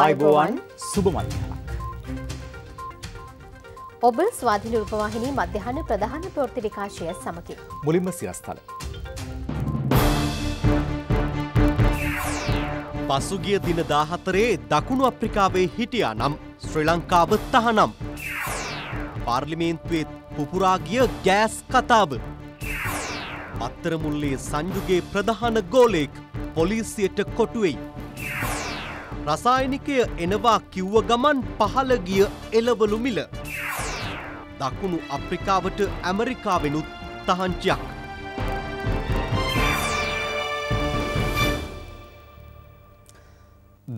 අයිබෝවන් සුභමධ්‍යනක්. ඔබ ස්වාධින රූපවාහිනී මධ්‍යහන ප්‍රධාන ප්‍රෘති විකාශය සමකි. මුලින්ම සිරස්ථල. පසුගිය දින දාහතරේ දකුණු අප්‍රිකාවේ හිටියා නම් ශ්‍රී ලංකාව තහනම්. පාර්ලිමේන්තුවේ පුපුරාගිය ගෑස් කතාව. අත්තරමුල්ලේ සංජුගේ ප්‍රධාන ගෝලෙක් පොලිසියට කොටුවෙයි. රසායනිකය එනවා කිව්ව ගමන් පහළ ගිය එළවලු මිල. දකුණු අප්‍රිකාවට ඇමරිකාවෙනුත් තහංචියක්.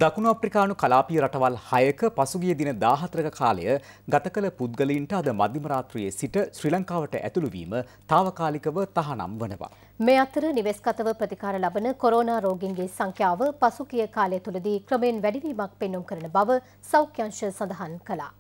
දකුණු අප්‍රිකානු කලාපීය රටවල් 6ක පසුගිය දින 14ක කාලය ගත කළ පුද්ගලයින්ට අද මධ්‍යම රාත්‍රියේ සිට ශ්‍රී ලංකාවට ඇතුළු වීම తాවකාලිකව තහනම් වනවා. මේ අතර නිවෙස්ගතව ප්‍රතිකාර ලබන කොරෝනා රෝගීන්ගේ සංඛ්‍යාව පසුගිය කාලය තුලදී ක්‍රමෙන් වැඩිවීමක් පෙන්වම් කරන බව සෞඛ්‍ය අංශය සඳහන් කළා.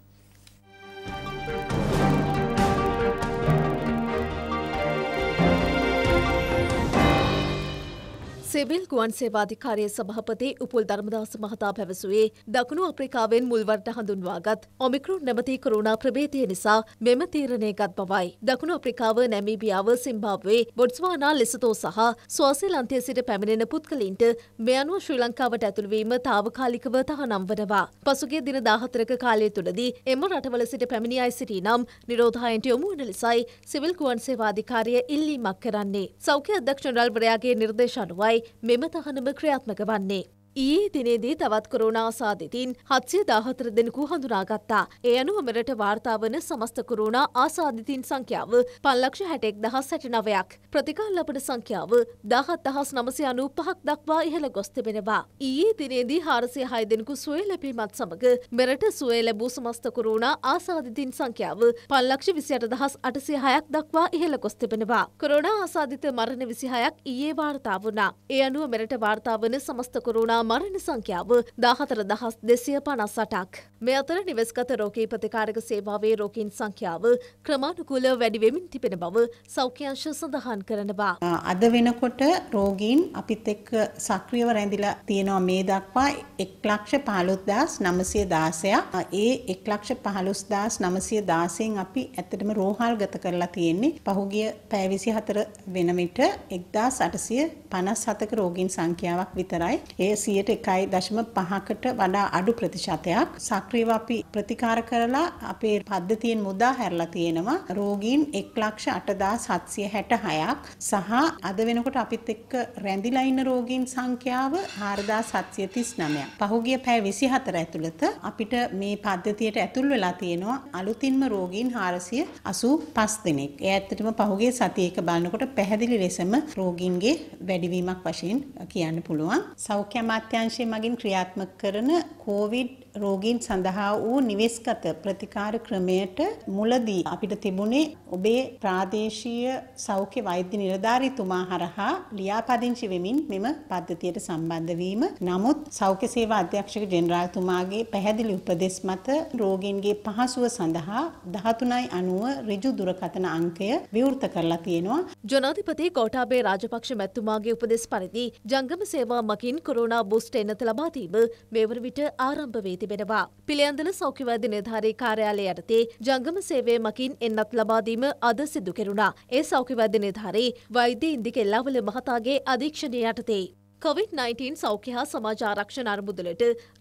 සිවිල් ගුවන් සේවාධිකාරය සභහපති උපුල් ධර්මදාස මහතා පැවසුවේ දකුණු අප්‍රිකාවෙන් මුල්වරට හඳුන්වාගත් ඔමිකරුන් නැමති කරුණා ප්‍රබේතිය නිසා මෙම තීරණය ගත් බවයි. දකුණු අප්‍රිකාව නැමීබියාව සිම්භාවේ බොඩ්ස්වානා ලෙසතෝ සහ ස්වාසි ලන්තය සිට පැමිණෙන පුද්ගලින්ට මේ අනුව ශ්‍රී ලංකාවට ඇතුළවීම තාවකාලිකව තහනම් වනවා. පසුගේ දින දාහතරක කාලය තුළදී එම රටවල සිට පැමිණි අයි සිටී නම් නිරෝධායන්ට යොමු වන ලෙසයි සිවිල් ගුවන් සේවාධිකාරය ඉල්ලීමක් කරන්නේ. සෞඛ්‍ය අධ්‍යක්ෂ ජනරල්වරයාගේ නිර්දේශ අනුවයි මෙම තහනම ක්‍රියාත්මක වන්නේ. ඊ දිනේදී තවත් කොරුණා ආසාධිතින් හත්සිය දාහතර දෙනෙකු හඳුනාගත්තා. ඒ අනුව මෙරට වාර්තාාවන සමස්ත කොරුණා ආසාධිතින් සංඛ්‍යාව පල්ලක්ෂ හැටෙක් දහස් හැට නවයක්. ප්‍රතිකල් ලබට සංඛ්‍යාව දහත් දහස් නමසය අනු පහක් දක්වා ඉහළ ගොස් තිබෙනවා. ඊයේ දිනේදී හාරසය හය දෙනෙකු සුවය ලැබීමත් සමඟ මෙරට සුවය ලැබූ සමස්ත කොරුණා ආසාධිතින් සංඛ්‍යාව පල්ලක්ෂ විසියට දහස් අටසය හයක් දක්වා ඉහළ ගොස් තිබෙනවා. කොරුණා ආසාධිත මරණ විසිහයක් ඊයේ වාර්තාාවනා. ඒ අනුව මෙරට වාර්තාාවන සමස්ත කොරුණා සහ මරණ සංඛ්‍යාව දාහතර දහස් දෙසිය පනස් අටක්. මේ අතර නිවස්ගත රෝගී ප්‍රතිකාරක සේවාවේ රෝගීන් සංඛ්‍යාව ක්‍රමාණුකූල වැඩිවෙමින් තිබෙන බව සෞඛ්‍යංශ සඳහන් කරනවා. අද වෙනකොට රෝගීන් අපිත් එක්ක සක්‍රියව රැඳිලා තියෙනවා මේ දක්වා එක් ලක්ෂ පහළොස්දස් නමසය දාසයක් ඒ එක් ලක්ෂ පහළොස්දස් නමසය දාසයෙන් අපි ඇත්තටම රෝහල් ගත කරලා තියෙන්නේ පහුගිය පෑවිසි හතර වෙනවිට එක්දා සටසිය පනස් හතක රෝගීන් සංඛ්‍යාවක් විතරයි ඒ සියයට එකයි දශම පහකට වඩා අඩු ප්‍රතිශතයක් සක්‍රීව අපි ප්‍රතිකාර කරලා අපේ පද්ධතියෙන් මුදා හැරලා තියෙනවා රෝගීන් එක් ලක්ෂ අටදා සත්සිය හැට හයක් සහ අද වෙනකොට අපිත් එක්ක රැඳිලයින්න රෝගීන් සංඛ්‍යාව හාරදා සත්සිය තිස් නමය පහුගිය පෑ විසි හතර ඇතුළත අපිට මේ පද්ධතියට ඇතුල් වෙලා තියෙනවා අලුතින්ම රෝගීන් හාරසිය අසූ පස් දෙනෙක් ඒ ඇත්තටම පහුගේ සතියක බලනකොට පැහැදිලි ලෙසම රෝගීන්ගේ වැඩිවීමක් වශයෙන් කියන්න පුළුවන් සෞඛ්‍යමා අමාත්‍යංශය මගින් ක්‍රියාත්මක කරන කෝවිඩ් රෝගීන් සඳහා වූ නිවෙස්ගත ප්‍රතිකාර ක්‍රමයට මුලදී අපිට තිබුණේ ඔබේ ප්‍රාදේශීය සෞඛ්‍ය වෛද්‍ය නිලධාරීතුමා හරහා ලියාපදිංචි වෙමින් මෙම පද්ධතියට සම්බන්ධ වීම. නමුත් සෞඛ්‍ය සේවා අධ්‍යක්ෂක ජෙනරාල්තුමාගේ පැහැදිලි උපදෙස් මත රෝගීන්ගේ පහසුව සඳහා 13.90 ඍජු දුරකථන අංකය විවෘත කරලා තියෙනවා. ජනාධිපති ගෝඨාභය රාජපක්ෂ මැතිතුමාගේ උපදෙස් පරිදි ජංගම සේවා මගින් කොරෝනා බූස්ට් එන්නත ලබා දීම මේවර විට ආරම්භ වේ තිබෙනවා. පිළියන්දල සෞඛ්‍යවැදි නිධාරී කාර්යාලය යටතේ ජංගම සේවය මකින් එන්නත් ලබාදීම අද සිදු කෙරුණා. ඒ සෞඛ්‍යවැදි නිධාරී වෛද්‍ය ඉන්දිකෙල්ලාවල මහතාගේ අධීක්ෂණය යටතේ. COVID-19 සෞඛ්‍ය හා සමාජ ආරක්ෂණ අරමුදලට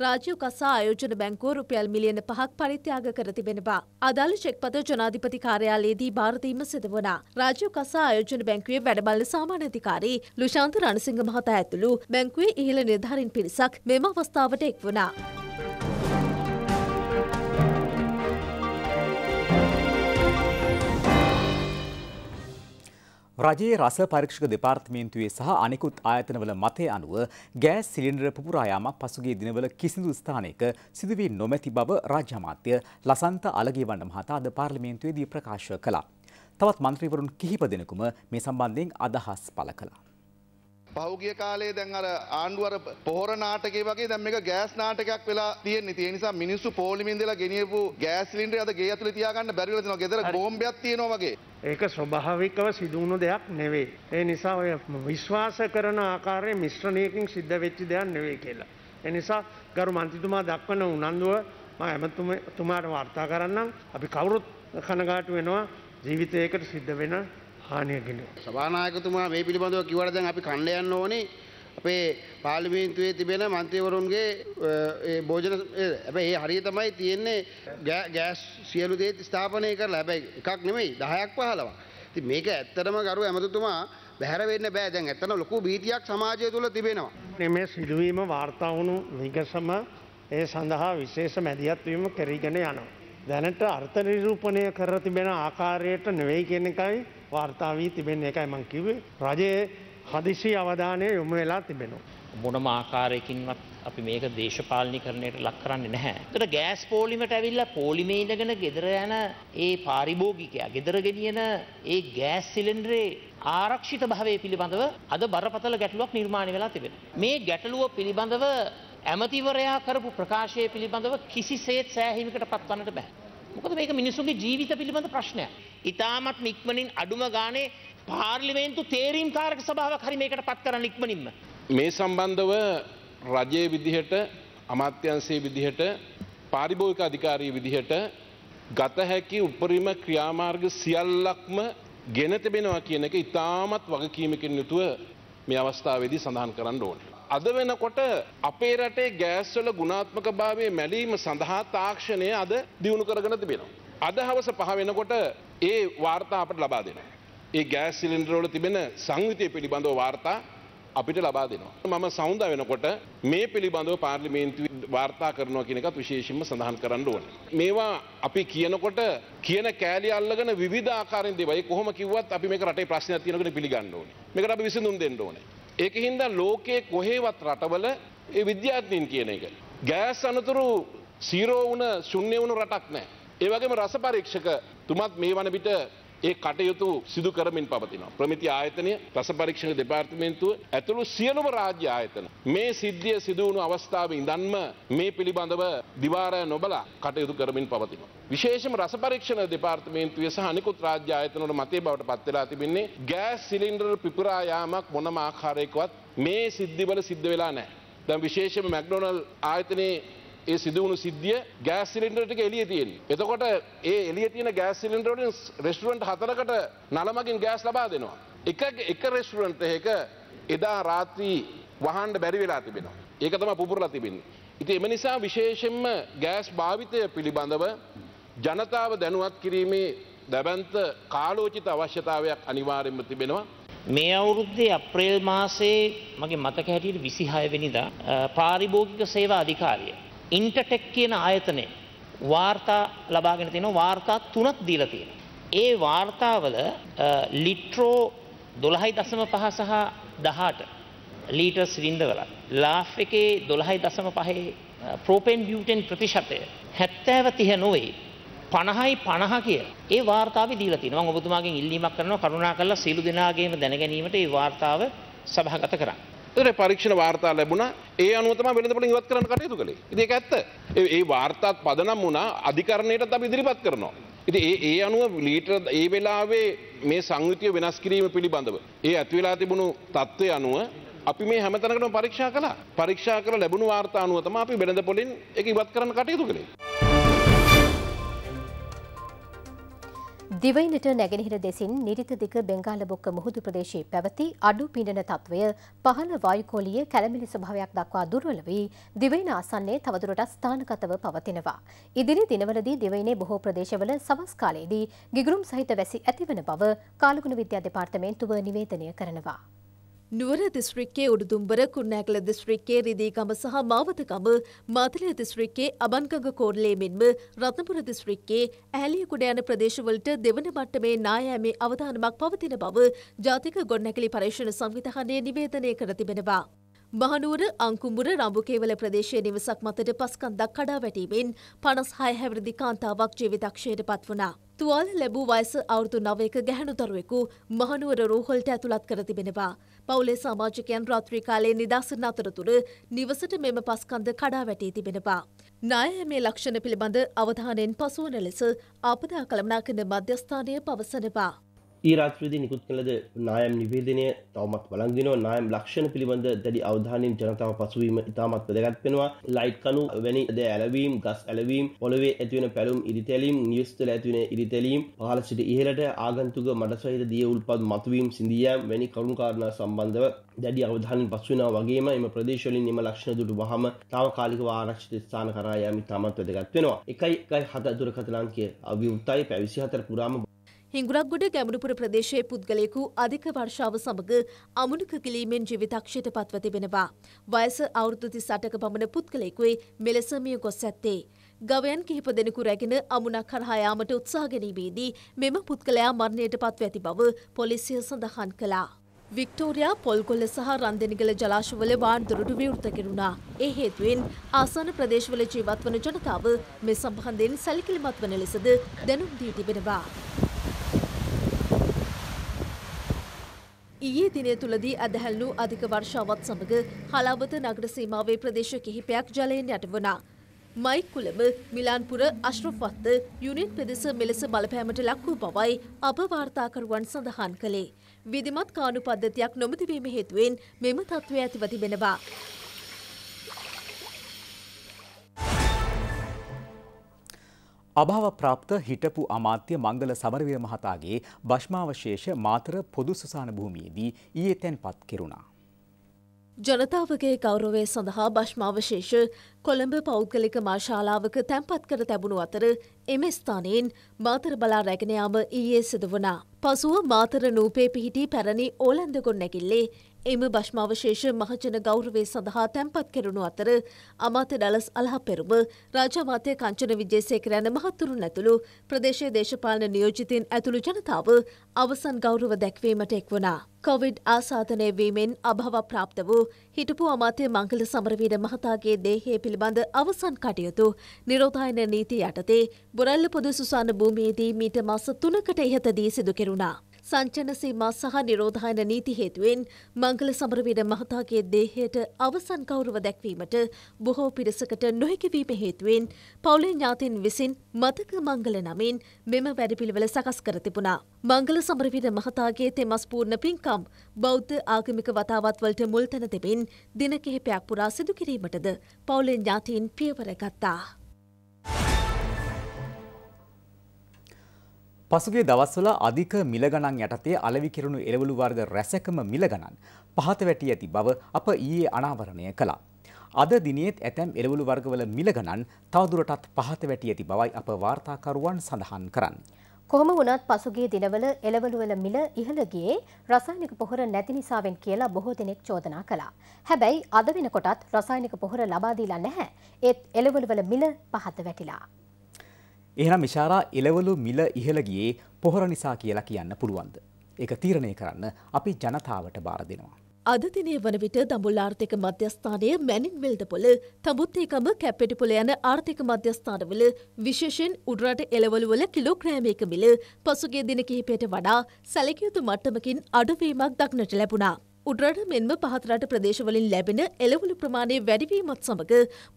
රාජීව කසා ආයෝජන බැංකුව රුපියල් මිලියන පහක් පරිත්‍යාග කර තිබෙනවා. අදාළ චෙක්පත ජනාධිපති කාර්යාලයේදී බාර දීම සිදු වුණා. රාජීව කසා ආයෝජන බැංකුවේ වැඩබලන සාමාන්‍ය අධිකාරී ලුෂාන්ත රණසිංහ මහතා ඇතුළු බැංකුවේ ඉහළ නිලධාරීන් පිරිසක් මෙම අවස්ථාවට එක් වුණා. රජයේ රස පරීක්ෂක දෙපාර්තමේන්තුවේ සහ අනෙකුත් ආයතනවල මතය අනුව ගෑස් සිලින්ඩර පුපුරා යාමක් පසුගිය දිනවල කිසිදු ස්ථානයක සිදුවී නොමැති බව රාජ්‍ය අමාත්‍ය ලසන්ත අලගේවන්න මහතා අද පාර්ලිමේන්තුවේදී ප්‍රකාශ කළා. තවත් මන්ත්‍රීවරුන් කිහිප දෙනෙකුම මේ සම්බන්ධයෙන් අදහස් පළ කළා. පහුගිය කාලේ දැන් අර ආණ්ඩුවර පොහොර නාටකේ වගේ දැන් මේක ගෑස් නාටකයක් වෙලා තියෙන්නේ. ඒ නිසා මිනිස්සු පොලිමෙන් දෙලා ගෙනියපු ගෑස් සිලින්ඩරය අද ගේ ඇතුලේ තියාගන්න බැරි වෙලා තියෙනවා. ගෙදර බෝම්බයක් තියෙනවා වගේ. ඒක ස්වභාවිකව සිදු වුණු දෙයක් නෙවෙයි. ඒ නිසා ඔය විශ්වාස කරන ආකාරයේ මිශ්‍රණයකින් සිද්ධ වෙච්ච දෙයක් නෙවෙයි කියලා. ඒ නිසා ගරු මන්ත්‍රීතුමා දක්වන උනන්දුව මම හැමතුමාට වාර්තා කරන්නම්. අපි කවුරුත් කනගාටු වෙනවා ජීවිතයකට සිද්ධ වෙන හානියකින. සභානායකතුමා මේ පිළිබඳව කිවට දැන් අපි කණ්ඩ යන්න ඕනේ අපේ පාර්ලිමේන්තුවේ තිබෙන මන්ත්‍රීවරුන්ගේ භෝජන ඇබැයි ඒ හරිය තමයි තියෙන්නේ ගෑස් සියලු දේ ස්ථාපනය කරලා හැබැයි එකක් නෙමෙයි 10ක් 15ක්. ඉතින් මේක ඇත්තටම ගරු ඇමතුතුමා බැහැර වෙන්න බෑ. දැන් ඇත්තටම ලොකු බීතියක් සමාජය තුල තිබෙනවා. මේ සිදුවීම වාර්තා වුණු විගසම ඒ සඳහා විශේෂ මැදිහත් වීම කරගෙන යනවා. දැනට අර්ථ නිරූපණය කර තිබෙන ආකාරයට නෙවෙයි කියන එකයි වාර්තා වී තිබෙන එකයි මං කිව්වේ. රජයේ හදිසි අවධානය යොමු වෙලා තිබෙනවා. මොනම ආකාරයකින්වත් අපි මේක දේශපාලනිකරණයට ලක් කරන්නේ නැහැ. ඒතර ගෑස් පොලිමට ඇවිල්ලා පොලිමේ ඉඳගෙන ගෙදර යන ඒ පාරිභෝගිකයා ගෙදර ගෙනියන ඒ ගෑස් සිලින්ඩරේ ආරක්ෂිත භාවය පිළිබඳව අද බරපතල ගැටලුවක් නිර්මාණය වෙලා තිබෙනවා. මේ ගැටලුව පිළිබඳව ඇමතිවරයා කරපු ප්‍රකාශය පිළිබඳව කිසිසේත් සෑහිමකට පත්වන්නට බෑ. මොකද මේක මිනිසුන්ගේ ජීවිත පිළිබඳ ප්‍රශ්නය. ඉතාමත් ඉක්මනින් අඩුම ගානේ පාර්ලිමේන්තු තේරීම් කාරක සභාවක් හරි මේකට පත් කරන්න ඉක්මනින්ම. මේ සම්බන්ධව රජයේ විදිහට අමාත්‍යංශයේ විදිහට පාරිභෝගික අධිකාරී විදිහට ගත හැකි උපරිම ක්‍රියාමාර්ග සියල්ලක්ම ගෙන තිබෙනවා කියන එක ඉතාමත් වගකීමකින් යුතුව මේ අවස්ථාවේදී සඳහන් කරන්න ඕනේ. අද වෙනකොට අපේ රටේ ගෑස්වල ගුණාත්මක භාවය මැලීම සඳහා තාක්ෂණය අද දියුණු කරගෙන තිබෙනවා. අද හවස පහ වෙනකොට ඒ වාර්තා අපට ලබා දෙනවා. ඒ ගෑස් සිලින්ඩරවල තිබෙන සංවිතය පිළිබඳව වාර්තා අපිට ලබා දෙනවා. මම සෞන්ද වෙනකොට මේ පිළිබඳව පාර්ලිමේන්තුවේ වාර්තා කරනවා කියන එකත් විශේෂයෙන්ම සඳහන් කරන්න ඕනේ. මේවා අපි කියනකොට කියන කෑලි අල්ලගෙන විවිධ ආකාරයෙන් දේවල්. ඒ කොහොම කිව්වත් අපි මේක රටේ ප්‍රශ්නයක් තියෙනකොට පිළිගන්න ඕනේ. මේකට අපි විසඳුම් දෙන්න ඕනේ. ඒක හින්දා ලෝකයේ කොහේවත් රටවල ඒ විද්‍යාඥයින් කියන එක. ගෑස් අනතුරු සීරෝ වුණ ශුන්‍ය වුණු රටක් නැහැ. ඒ වගේම රස පරීක්ෂක තුමත් මේ වන විට ඒ කටයුතු සිදු කරමින් පවතිනවා. ප්‍රමිති ආයතනය රස පරීක්ෂණ දෙපාර්තමේන්තුව ඇතුළු සියලුම රාජ්‍ය ආයතන මේ සිද්ධිය සිදුවුණු අවස්ථාව ඉඳන්ම මේ පිළිබඳව දිවාරය නොබලා කටයුතු කරමින් පවතිනවා. විශේෂම රස පරීක්ෂණ දෙපාර්තමේන්තුවේ සහ අනිකුත් රාජ්‍ය ආයතනවල මතේ බවට පත් වෙලා තිබෙන්නේ ගෑස් සිලින්ඩර් පිපුරා යාමක් මොනම ආකාරයකවත් මේ සිද්ධිවල සිද්ධ වෙලා නැහැ. දැන් විශේෂම මැක්ඩොනල් ආයතනයේ ඒ සිදුවුණු සිද්ධිය ගෑස් සිලින්ඩරට එලිය තියෙන. එතකොට ඒ එලිය තියෙන ගෑස් සිලින්ඩරවලින් රෙස්ටුරන්ට් හතරකට නලමකින් ගෑස් ලබා දෙනවා. එක එක රෙස්ටුරන්ට් එකක එදා රාත්‍රී වහන්න බැරි වෙලා තිබෙනවා. ඒක තමයි පුපුරලා තිබෙන්නේ. ඉතින් එම නිසා විශේෂයෙන්ම ගෑස් භාවිතය පිළිබඳව ජනතාව දැනුවත් කිරීමේ දැවැන්ත කාලෝචිත අවශ්‍යතාවයක් අනිවාර්යෙන්ම තිබෙනවා. මේ අවුරුද්දේ අප්‍රේල් මාසයේ මගේ මතක හැටියට 26 වෙනිදා පාරිභෝගික සේවා අධිකාරිය ඉන්ටර්ටෙක් කියන ආයතනය වාර්තා ලබාගෙන තියෙනවා වාර්තා තුනක් දීලා තියෙනවා. ඒ වාර්තාවල ලිට්‍රෝ 12.5 සහ 18 ලීටර්ස් වින්දවල ලාෆ් එකේ 12.5 ප්‍රෝපේන් බියුටෙන් ප්‍රතිශතය 70 30 නොවේ 50යි 50 කිය. ඒ වාර්තාවේ දීලා තිනවා. මම ඔබතුමාගෙන් ඉල්ලීමක් කරනවා කරුණා කරලා සීළු දෙනාගේම දැන ගැනීමට මේ වාර්තාව සභාගත කරන්න. ඒතර පරීක්ෂණ වාර්තා ලැබුණා. ඒ අනුව තමයි වෙළඳපොළ ඉවත් කරන්න කටයුතු කළේ. ඉතින් ඒක ඇත්ත. ඒ වාර්තාත් පදනම් වුණා අධිකරණයටත් අපි ඉදිරිපත් කරනවා. ඉතින් ඒ ඒ අනුව ලීටර ඒ වෙලාවේ මේ සංයුතිය වෙනස් කිරීම පිළිබඳව ඒ ඇති වෙලා තිබුණු තත්ත්වය අනුව අපි මේ හැමතැනකටම පරීක්ෂා කළා. පරීක්ෂා කරලා ලැබුණු වාර්තා අනුව තමයි අපි වෙළඳපොළින් ඒක ඉවත් කරන්න කටයුතු කළේ. දිවයිනට නැගෙනහිර දෙසින් නිරිත දිග බෙංගාල බොක්ක මුහුදු ප්‍රදේශයේ පැවති අඩු පීඩන තත්ත්වය පහළ වායුකෝලීය කැළමිලි ස්වභාවයක් දක්වා දුර්වල වී දිවයින ආසන්නයේ තවදුරටත් ස්ථානගතව පවතිනවා. ඉදිරි දිනවලදී දිවයිනේ බොහෝ ප්‍රදේශවල සවස් කාලයේදී ගිගුරුම් සහිත වැසි ඇතිවන බව කාලගුණ විද්‍යා දෙපාර්තමේන්තුව නිවේදනය කරනවා. නුවර දිස්ත්‍රික්කේ උඩුදුම්බර කුරුණෑගල දිස්ත්‍රික්කේ රිදීගම සහ මාවතගම මාතලේ දිස්ත්‍රික්කේ අබන්ගඟ කෝඩලේ මෙන්ම රත්නපුර දිස්ත්‍රික්කේ ඇහැලියකුඩ යන ප්‍රදේශවලට දෙවන මට්ටමේ නායෑමේ අවධානමක් පවතින බව ජාතික ගොඩනැගිලි පරීක්ෂණ සංවිධානය නිවේදනය කර තිබෙනවා. මහනුවර අංකුඹුර රඹුකේවල ප්‍රදේශයේ නිවසක් මතට පස්කන්දක් කඩා වැටීමෙන් පනස් හය හැවිරිදි කාන්තාවක් ජීවිතක්ෂයට පත් වුණා. තුවාල ලැබූ වයස අවුරුදු නවයක ගැහැණු දරුවෙකු මහනුවර රෝහලට ඇතුළත් කර තිබෙනවා. පවුලේ සමාජිකයන් රාත්‍රී කාලයේ නිදහසන අතරතුර නිවසට මෙම පස්කන්ද කඩා වැටී තිබෙනවා. නායමේ ලක්ෂණ පිළිබඳ අවධානයෙන් පසුවන ලෙස ආපදා කළමනාකරන මධ්‍යස්ථානය පවසනවා. ඊරාත්‍රදී නිකුත් කළද නායම් නිවේදනය තවමත් වලංගෙනවා නායම් ලක්ෂණ පිළිබඳ දැඩි අවධානින් ජනතාව පසුවීම ඉතාමත් වැදගත්වෙනවා ලයිට් කනු වැනි ද ඇලවීම් ගස් ඇලවීම් පොළවේ ඇතිවෙන පැලුම් ඉරිතැලීම් නිියස්තල ඇතිවෙන ඉරිතැලීම් පහල සිට ඉහලට ආගන්තුක මඩ සහිත දිය උල්පත් මතුවීම් සිදියම් වැනි කරුණුකාරණ සම්බන්ධව දැඩි අවධානින් පසුවෙන වගේම එම ප්‍රදේශවලින් එම ලක්ෂණ දුටු වහම තාවකාලික ආරක්ෂිත ස්ථාන කරා යාම ඉතාමත් වැදගත්වෙනවා එකයි එකයි හත දුරකථනාංකය අභිවෘත්තයි පැවිසි හතර පුරාම හිංගුරක්ගොඩ ගැමුණුපුර ප්‍රදේශයේ පුද්ගලයෙකු අධික වර්ෂාව සමග අමුණුක කිලීමෙන් ජීවිතක්ෂයට පත්ව තිබෙනවා. වයස අවුරුදු 38ක පමණ පුද්ගලයෙකුයි මෙලෙස මිය ගොස් ඇත්තේ. ගවයන් කිහිප දෙනෙකු රැගෙන අමුණක් හරහා යාමට උත්සාහ ගැනීමේදී මෙම පුද්ගලයා මරණයට පත්ව ඇති බව පොලිසිය සඳහන් කළා. වික්ටෝරයා පොල්ගොල්ල සහ රන්දෙනිගල ජලාශවල වාන්දුරුඩු විවෘත කෙරුණා. ඒ හේතුවෙන් ආසන ප්‍රදේශවල ජීවත් වන ජනතාව මේ සම්බන්ධයෙන් සැලකිලිමත් වන ලෙසද දැනුම් දී තිබෙනවා. ඊයේ දිනය තුළදී ඇදහැල් වූ අධික වර්ෂාවත් සමඟ හලාවත නගර සීමාවේ ප්‍රදේශ කිහිපයක් ජලයෙන් යට වනා. මයික් කුලම මිලාන්පුර අශ්‍රෆත්ත යුනිත් පෙදෙස මෙලෙස බලපෑමට ලක් වූ බවයි අප වාර්තාකරුවන් සඳහන් කළේ. විධමත් කානු පද්ධතියක් නොමතිවීම හේතුවෙන් මෙම තත්ත්වය ඇතිව තිබෙනවා. අභාව ප්‍රාප්ත හිටපු අමාත්‍ය මංගල සමරවීර මහතාගේ භෂ්මාවශේෂ මාතර පොදු සුසාන භූමියේදී ඊයේ තැන්පත් කෙරුණා. ජනතාවගේ ගෞරවය සඳහා භෂ්මාවශේෂ කොළඹ පෞද්ගලික මාශාලාවක තැන්පත් කර තැබුණු අතර එම ස්ථානයෙන් මාතර බලා රැගෙන යාම ඊයේ සිදු වුණා. පසුව මාතර නූපේ පිහිටි පැරණි ඕලන්දගොන් නැගිල්ලේ එම භෂ්මාවශේෂ මහජන ගෞරවේ සඳහා තැන්පත් කෙරුණු අතර අමාත්‍ය ඩලස් අලහපෙරුම රාජාමාත්‍ය කංචන විජේසේකර යන මහතුරුන් ඇතුළු ප්‍රදේශයේ දේශපාලන නියෝජිතින් ඇතුළු ජනතාව අවසන් ගෞරව දැක්වීමට එක්වුණා. කොවිඩ් ආසාධනය වීමෙන් අභව ප්‍රාප්ත වූ හිටපු අමාත්‍ය මංගල සමරවීර මහතාගේ දේහය පිළිබඳ අවසන් කටයුතු නිරෝධායන නීති යටතේ බොරල්ල පොදු සුසාන භූමියේදී මීට මස තුනකට ඉහතදී සිදු කෙරුණා. සංචන සීමා සහ නිරෝධායන නීති හේතුවෙන් මංගල සමරවීර මහතාගේ දේහයට අවසන් කෞරව දැක්වීමට බොහෝ පිරිසකට නොහැකි වීම හේතුවෙන් පවුලේ ඥාතීන් විසින් මතක මංගල නමින් මෙම වැඩපිළිවෙල සකස් කර තිබුණා. මංගල සමරවීර මහතාගේ තෙමස් පූර්ණ පින්කම් බෞද්ධ ආගමික වතාවත් වලට මුල් තැන දෙමින් දින කිහිපයක් පුරා සිදු කිරීමටද පවුලේ ඥාතීන් පියවර ගත්තා. පසුගේ දවස්වල අධික මිල ගණන් යටතේ අලෙවි කෙරුණු එළවලු වර්ග රැසකම මිල ගණන් පහත වැටි ඇති බව අප ඊයේ අනාවරණය කළා. අද දිනේත් ඇතැම් එළවලු වර්ගවල මිල ගණන් තවදුරටත් පහත වැටි ඇති බවයි අප වාර්තාකරුවන් සඳහන් කරන්නේ. කොහොම වුණත් පසුගිය දිනවල එළවලුවල මිල ඉහළ ගියේ රසායනික පොහොර නැති නිසාවෙන් කියලා බොහෝ දෙනෙක් චෝදනා කළා. හැබැයි අද වෙනකොටත් රසායනික පොහොර ලබා දීලා නැහැ. ඒත් එළවලුවල මිල පහත වැටිලා. එහෙනම් ඉෂාරා එළවලු මිල ඉහළ ගියේ පොහොර නිසා කියලා කියන්න පුළුවන්ද? ඒක තීරණය කරන්න අපි ජනතාවට බාර දෙනවා. අද දිනේ වන විට දඹුල් ආර්ථික මධ්‍යස්ථානය මැනින් වෙල්දපොළ තඹුත්තේකම කැප්පෙටිපොළ යන ආර්ථික මධ්‍යස්ථානවල විශේෂයෙන් උඩරට එළවලුවල කිලෝග්‍රෑමයක මිල පසුගිය දින කිහිපයට වඩා සැලකිය යුතු මට්ටමකින් අඩුවීමක් දක්නට ලැබුණා. උඩරට මෙන්ම පහතරට ප්‍රදේශවලින් ලැබෙන එළවලු ප්‍රමාණය වැඩිවීමත් සමඟ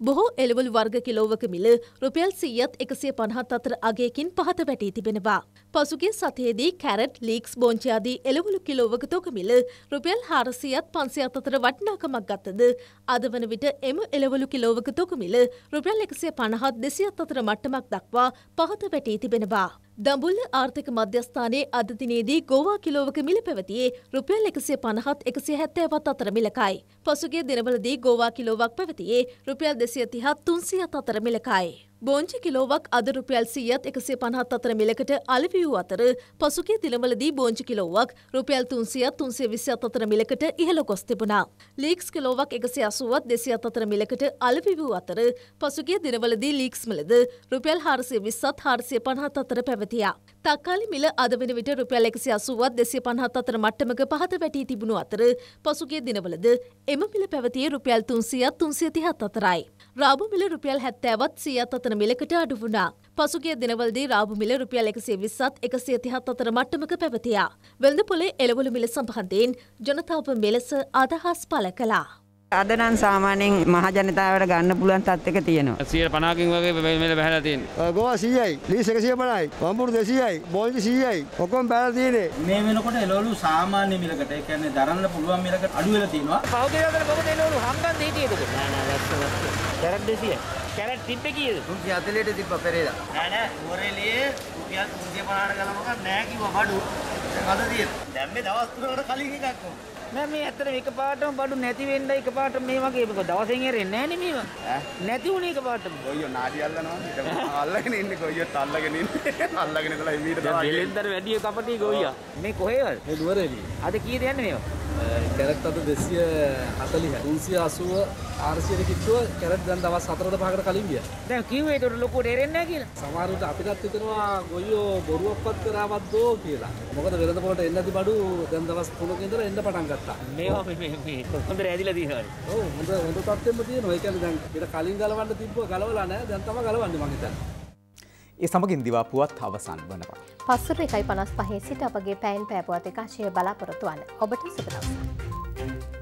බොහෝ එළවලු වර්ග කිලෝවක මිල රුපියල් සීයත් එකසිය පණහත් අතර අගේකින් පහත වැටී තිබෙනවා. පසුගේ සතියේදී කැරට් ලීක්ස් බෝංචයාදී එළවලු කිලෝවක තොක මිල රුපියල් හාරසියත් පන්සියත් අතර වටිනාකමක් ගත්තද අද වන විට එම එළවලු කිලෝවක තොක මිල රුපියල් එකසිය පණහත් දෙසියත් අතර මට්ටමක් දක්වා පහත වැටී තිබෙනවා. දඹුල්ල ආර්ථික මධ්‍යස්ථානයේ අද දිනේදී ගෝවා කිලෝවක මිල පැවතියේ රුපියල් 150ත් 170ත් අතර මිලකයි. පසුගිය දිනවලදී ගෝවා කිලෝවක් පැවතියේ රුපියල් 230ත් 300ත් අතර මිලකයි. බෝංචි කිලෝවක් අද රුපියල් සීයත් එකසේ පණහත් අතර මිලකට අලිවියූ අතර පසුගේ දිනවලදී බෝංචි කිලෝවක් රුපියල් තුන්සියත් තුන්සේ විසිත් අතර මිලකට ඉහළ ගොස් තිබුණා. ලීක්ස් කිලෝවක් එකසේ අසුවත් දෙසියත් අතර මිලකට අලිවිවූ අතර පසුගේ දිනවලදී ලීක්ස් මිලද රුපියල් හාරසිය විස්සත් හාරසිය පණහත් අතර පැවතියා. තක්කාලි මිල අද වෙන විට රුපියල් එකසි අසුවත් දෙසිය පණහත් අතර මට්ටමක පහත වැටී තිබුණු අතර පසුගේ දිනවලද එම මිල පැවතියේ රුපියල් තුන්සියත් තුන්සිය තිහත් අතරයි. රාබු මිල රුපියල් හැත්තෑවත් සියත් අතන මිලකට අඩු වුණා. පසුගේ දිනවලදී රාබු මිල රුපියල් එකසේ විස්සත් එකසේ තිහත් අතර මට්ටමක පැවතියා. වෙළඳ පොලේ එළවලු මිල සම්බන්ධයෙන් ජනතාව මෙලෙස අදහස් පළ කළා. අද නම් සාමාන්‍යයෙන් මහජනතාවට ගන්න පුළුවන් තත්ත්වයක තියෙනවා. 150කින් වගේ මෙල බහලා තියෙනවා. ගෝවා 100යි, ලීස් 150යි, වම්බුරු 200යි, බෝල්දි 100යි. ඔක්කොම බහලා තියෙන්නේ. මේ වෙනකොට එළවලු සාමාන්‍ය මිලකට, ඒ කියන්නේ දරන්න පුළුවන් මිලකට අඩු වෙලා තියෙනවා. කවුද යදලා කොහොමද එළවලු හම්බන්ද හිටියේද? නෑ නෑ වැස්ස වැස්ස. කැරට් 200. කැරට් තිබ්බේ කීයද? 340ට තිබ්බා පෙරේදා. නෑ නෑ ඌරෙලියේ රුපියල් 350කට ගලා මොකක් නෑ කිව්වා බඩු. අද තියෙන. දැන් මේ දවස් තුනකට කලින් එකක් ඕන. නෑ මේ ඇත්තට එකපාරටම බඩු නැති වෙන්න එකපාරට මේ වගේ මොකද දවසෙන් එරෙන්නේ නෑනේ මේව. නැති වුණේ එකපාරටම. කොයියෝ නාඩි අල්ලනවා. ඊට අල්ලගෙන ඉන්නේ කොයියෝත් අල්ලගෙන ඉන්නේ. අල්ලගෙන ඉඳලා එමීට තමයි. දැන් බෙලෙන්දර වැඩි කපටි ගොයියා. මේ කොහේවල? මේ නුවරඑළියේ. අද කීයද යන්නේ මේවා? කැරට් අද දෙසිය හතලිහ තුන්සිය අසුව ආර්සියට කිට්ටුව කැරට් දැන් දවස් හතරද පහකට කලින් ගිය දැන් කිව්වේ ඒතර ලොකු දෙරෙන්න කියලා සමහරවිට අපිටත් හිතෙනවා ගොයියෝ බොරුවක්වත් කරාවත් දෝ කියලා මොකද වෙළඳ පොළට එන්න ඇති බඩු දැන් දවස් 3කින් ඉඳලා එන්න පටන් ගත්තා මේවා මේ මේ හොඳ රැදිලා තියෙනවා ඔව් හොඳ හොඳ තත්ත්වෙම තියෙනවා ඒ කියන්නේ දැන් ඊට කලින් ගලවන්න තිබ්බ ගලවලා නැහැ දැන් තමයි ගලවන්නේ මං හිතන්නේ ඒ සමගින් දිවාපුවත් අවසන් වනවා. පස්සුර එකයි පනස් පහේ සිට අපගේ පැයින් පෑපුවත් එකශය බලාපොරොත්තුවන්න ඔබට සුපදවසා.